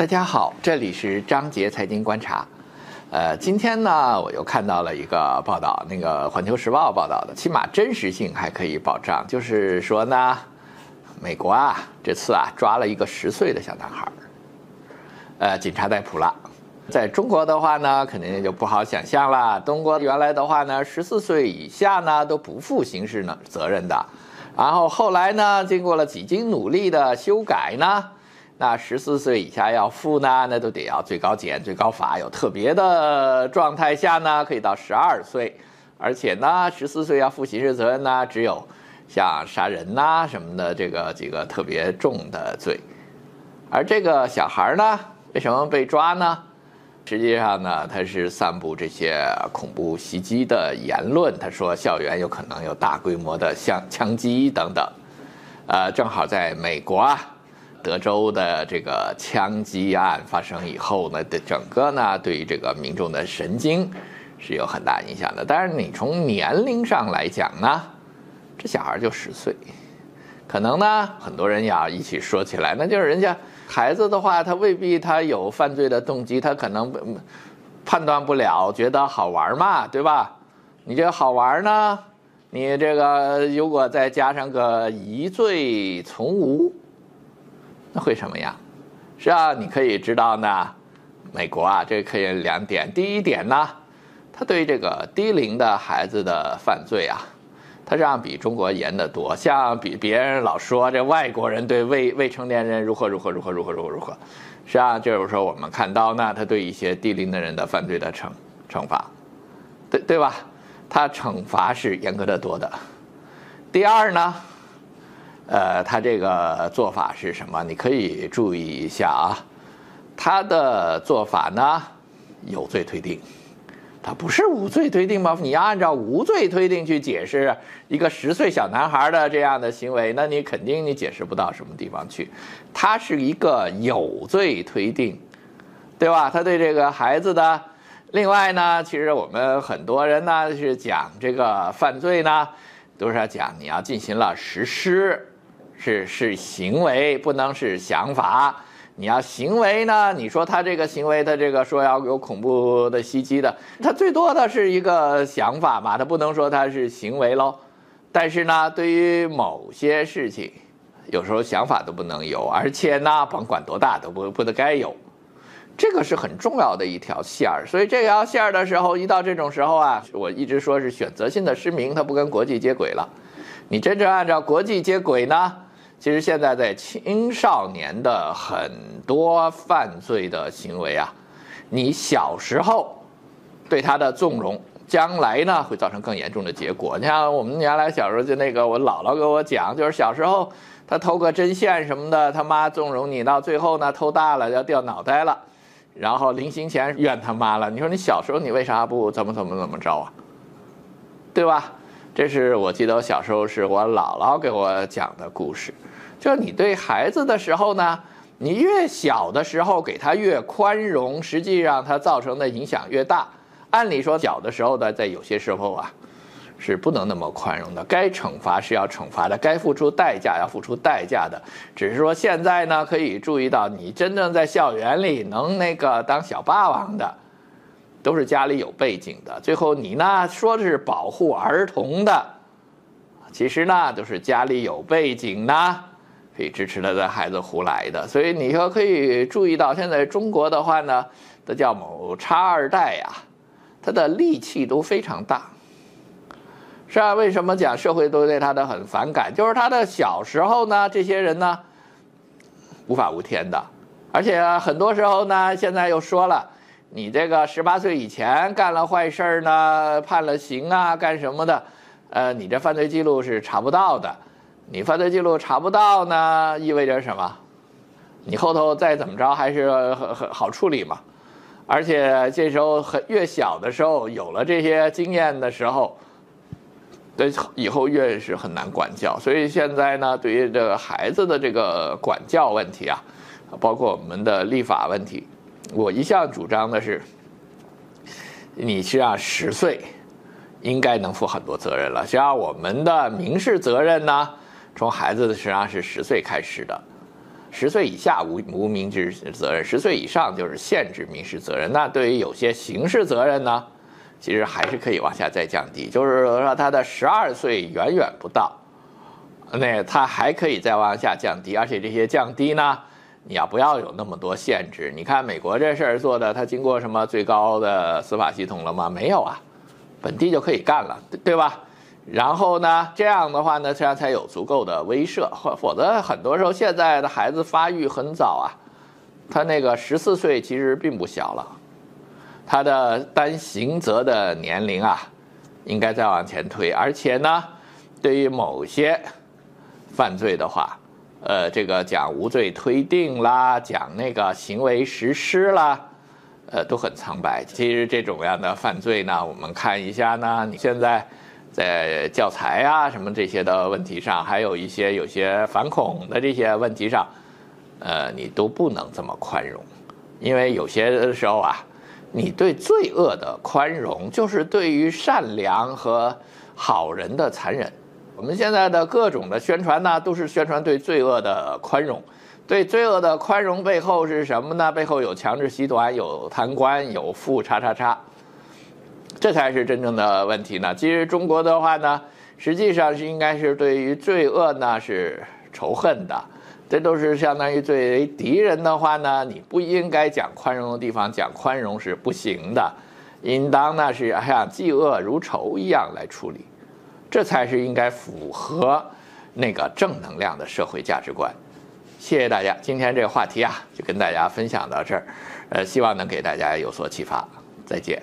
大家好，这里是张杰财经观察。呃，今天呢，我又看到了一个报道，那个《环球时报》报道的，起码真实性还可以保障。就是说呢，美国啊，这次啊抓了一个十岁的小男孩，呃，警察逮捕了。在中国的话呢，肯定就不好想象了。中国原来的话呢，十四岁以下呢都不负刑事责任的，然后后来呢，经过了几经努力的修改呢。那十四岁以下要负呢？那都得要最高检、最高法有特别的状态下呢，可以到十二岁。而且呢，十四岁要负刑事责任呢，只有像杀人呐什么的这个几个特别重的罪。而这个小孩呢，为什么被抓呢？实际上呢，他是散布这些恐怖袭击的言论。他说校园有可能有大规模的像枪击等等。呃，正好在美国。啊，德州的这个枪击案发生以后呢，整个呢对于这个民众的神经是有很大影响的。但是你从年龄上来讲呢，这小孩就十岁，可能呢很多人要一起说起来，那就是人家孩子的话，他未必他有犯罪的动机，他可能判断不了，觉得好玩嘛，对吧？你觉得好玩呢？你这个如果再加上个疑罪从无。那会什么样？是啊，你可以知道呢，美国啊，这个可以两点。第一点呢，他对这个低龄的孩子的犯罪啊，他实际上比中国严得多。像比别人老说这外国人对未未成年人如何如何如何如何如何如何，实际上就是说我们看到呢，他对一些低龄的人的犯罪的惩惩罚，对对吧？他惩罚是严格的多的。第二呢？呃，他这个做法是什么？你可以注意一下啊。他的做法呢，有罪推定，他不是无罪推定吗？你要按照无罪推定去解释一个十岁小男孩的这样的行为，那你肯定你解释不到什么地方去。他是一个有罪推定，对吧？他对这个孩子的。另外呢，其实我们很多人呢是讲这个犯罪呢，都是讲你要进行了实施。是是行为，不能是想法。你要行为呢？你说他这个行为的这个说要有恐怖的袭击的，他最多的是一个想法嘛，他不能说他是行为喽。但是呢，对于某些事情，有时候想法都不能有，而且呢，甭管多大都不不得该有。这个是很重要的一条线儿，所以这条线儿的时候，一到这种时候啊，我一直说是选择性的失明，它不跟国际接轨了。你真正按照国际接轨呢？其实现在在青少年的很多犯罪的行为啊，你小时候对他的纵容，将来呢会造成更严重的结果。你像我们原来小时候就那个，我姥姥给我讲，就是小时候他偷个针线什么的，他妈纵容你，到最后呢偷大了要掉脑袋了，然后临行前怨他妈了。你说你小时候你为啥不怎么怎么怎么着啊？对吧？这是我记得我小时候是我姥姥给我讲的故事，就是你对孩子的时候呢，你越小的时候给他越宽容，实际上他造成的影响越大。按理说小的时候呢，在有些时候啊，是不能那么宽容的，该惩罚是要惩罚的，该付出代价要付出代价的。只是说现在呢，可以注意到你真正在校园里能那个当小霸王的。都是家里有背景的。最后你呢？说的是保护儿童的，其实呢都是家里有背景呢，可以支持他的孩子胡来的。所以你说可以注意到，现在中国的话呢，这叫某差二代呀，他的力气都非常大，是啊，为什么讲社会都对他的很反感？就是他的小时候呢，这些人呢无法无天的，而且很多时候呢，现在又说了。你这个十八岁以前干了坏事呢，判了刑啊，干什么的？呃，你这犯罪记录是查不到的。你犯罪记录查不到呢，意味着什么？你后头再怎么着还是很很好处理嘛。而且这时候很越小的时候有了这些经验的时候，对以后越是很难管教。所以现在呢，对于这个孩子的这个管教问题啊，包括我们的立法问题。我一向主张的是，你实际上十岁应该能负很多责任了。实际上，我们的民事责任呢，从孩子实际上是十岁开始的。十岁以下无无民事责任，十岁以上就是限制民事责任。那对于有些刑事责任呢，其实还是可以往下再降低。就是说，他的十二岁远远不到，那他还可以再往下降低，而且这些降低呢。你要不要有那么多限制？你看美国这事儿做的，他经过什么最高的司法系统了吗？没有啊，本地就可以干了，对吧？然后呢，这样的话呢，这样才有足够的威慑，或否则很多时候现在的孩子发育很早啊，他那个十四岁其实并不小了，他的担刑责的年龄啊，应该再往前推，而且呢，对于某些犯罪的话。呃，这个讲无罪推定啦，讲那个行为实施啦，呃，都很苍白。其实这种样的犯罪呢，我们看一下呢，你现在在教材啊什么这些的问题上，还有一些有些反恐的这些问题上，呃，你都不能这么宽容，因为有些时候啊，你对罪恶的宽容，就是对于善良和好人的残忍。我们现在的各种的宣传呢，都是宣传对罪恶的宽容。对罪恶的宽容背后是什么呢？背后有强制洗短，有贪官，有富叉叉叉，这才是真正的问题呢。其实中国的话呢，实际上是应该是对于罪恶呢是仇恨的，这都是相当于对敌人的话呢，你不应该讲宽容的地方讲宽容是不行的，应当呢是像嫉恶如仇一样来处理。这才是应该符合那个正能量的社会价值观。谢谢大家，今天这个话题啊，就跟大家分享到这儿，呃，希望能给大家有所启发。再见。